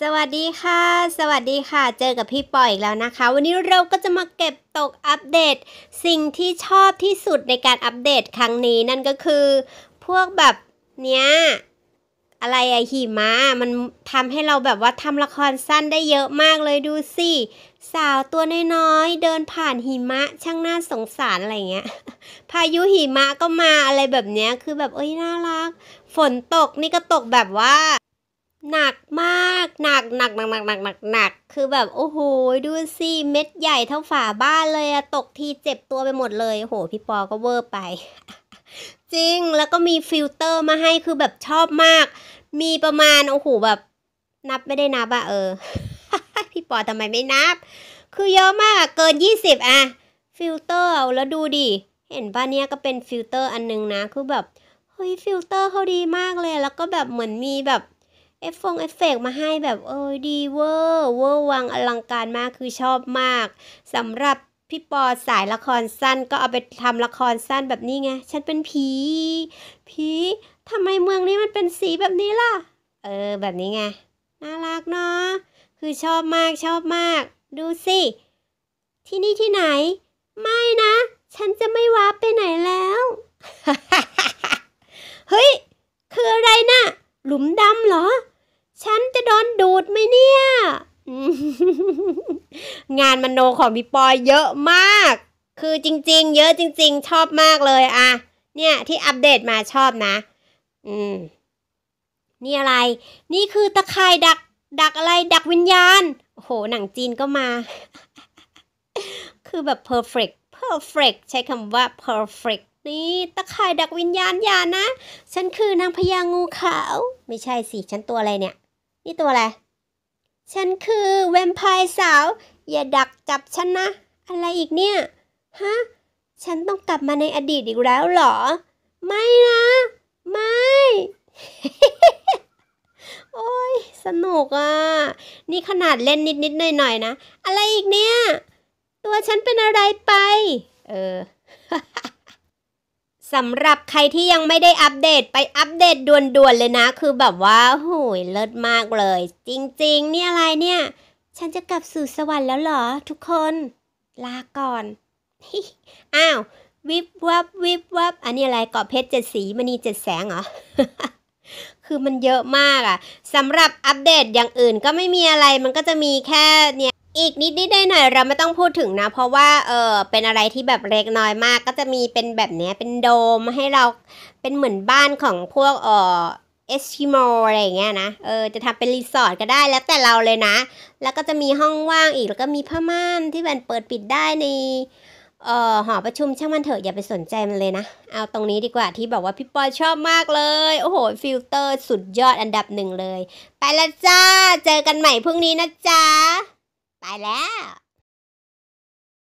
สวัสดีค่ะ สวัสดีค่ะ เจอกับพี่ปอยอีกแล้วนะคะ วันนี้เราก็จะมาเก็บตกอัปเดต สิ่งที่ชอบที่สุดในการอัปเดตครั้งนี้ นั่นก็คือ พวกแบบเนี้ย อะไรอะหิมะมันทำให้เราแบบว่าทำละครสั้นได้เยอะมากเลยดูสิสาวตัวน้อยๆเดินผ่านหิมะช่างน่าสงสารอะไรเงี้ยพายุหิมะก็มาอะไรแบบเนี้ยคือแบบเอ้ยน่ารัก ฝนตกนี่ก็ตกแบบว่าหนักมากหนักหนักหนักหนักหนักหนักหนัก คือแบบโอ้โห ดูสิ เม็ดใหญ่เท่าฝาบ้านเลยอะ ตกทีเจ็บตัวไปหมดเลยโหพี่ปอ ก็เวอร์ไป จริง แล้วก็มีฟิลเตอร์มาให้ คือแบบชอบมาก มีประมาณ โอ้โห แบบ นับไม่ได้นับอะเออ พี่ปอทำไมไม่นับ คือเยอะมากเกิน 20อะ ฟิลเตอร์แล้วดูดิ เห็นป่ะเนี่ยก็เป็นฟิลเตอร์อันนึงนะ คือแบบ เฮ้ย ฟิลเตอร์เขาดีมากเลย แล้วก็แบบ เหมือนมีแบบเอฟฟงเอฟเฟกมาให้แบบเออดีเวอร์เวอร์วังอลังการมากคือชอบมากสำหรับพี่ปอสายละครสั้น ก็เอาไปทำละครสั้นแบบนี้ไงฉันเป็นผีผีทำไมเมืองนี้มันเป็นสีแบบนี้ล่ะเออแบบนี้ไงน่ารักเนาะคือชอบมากชอบมาก ดูสิ ที่นี่ที่ไหน ไม่นะ ฉันจะไม่ว้าไปไหนแล้ว เฮ้ยคืออะไรนะ่ะหลุมดำเหรอฉันจะโดนดูดไหมเนี่ย งานมโนของพี่ปอยเยอะมาก คือจริง ๆ เยอะจริง ๆ ชอบมากเลยอะเนี่ยที่อัปเดตมาชอบนะ อืมนี่อะไร นี่คือตะไคร่ดัก ดักอะไรดักวิญญาณโอ้โหหนังจีนก็มา คือแบบ perfect perfect ใช้คำว่า perfect นี่ตะไคร่ดักวิญญาณอย่านะ ฉันคือนางพญางูขาวไม่ใช่สิฉันตัวอะไรเนี่ยนี่ตัวอะไร ฉันคือเวมไพร์สาว อย่าดักจับฉันนะ อะไรอีกเนี่ยฮะฉันต้องกลับมาในอดีตอีกแล้วเหรอ ไม่นะ ไม่โอ้ยสนุกอ่ะ นี่ขนาดเล่นนิดนิดหน่อยหน่อยนะอะไรอีกเนี่ย ตัวฉันเป็นอะไรไปเออสำหรับใครที่ยังไม่ได้อัปเดตไปอัปเดตด่วนๆเลยนะ คือแบบว่าหูยเลิศมากเลย จริงๆเนี่ยอะไรเนี่ย ฉันจะกลับสู่สวรรค์แล้วเหรอ ทุกคน ลาก่อนอ้าววิบวับวิบวับอันนี้อะไรเกาะเพชรเจ็ดสีมณีเจ็ดแสงเหรอคือมันเยอะมากอะสำหรับอัปเดตอย่างอื่นก็ไม่มีอะไรมันก็จะมีแค่เนี่ยอีกนิดนิดหน่อยหน่อยเราไม่ต้องพูดถึงนะ เพราะว่าเออเป็นอะไรที่แบบเล็กน้อยมากก็จะมีเป็นแบบเนี้ยเป็นโดมให้เราเป็นเหมือนบ้านของพวกเออเอสชิโมอะไรอย่างเงี้ยนะเออจะทำเป็นรีสอร์ทก็ได้แล้วแต่เราเลยนะแล้วก็จะมีห้องว่างอีกแล้วก็มีผ้าม่านที่มันเปิดปิดได้ในเอ่อหอประชุมช่างมันเถอะอย่าไปสนใจมันเลยนะเอาตรงนี้ดีกว่าที่บอกว่าพี่ปอยชอบมากเลย โอ้โหฟิลเตอร์สุดยอดอันดับหนึ่งเลย ไปละจ้าเจอกันใหม่พรุ่งนี้นะจ๊ะไปแล้ว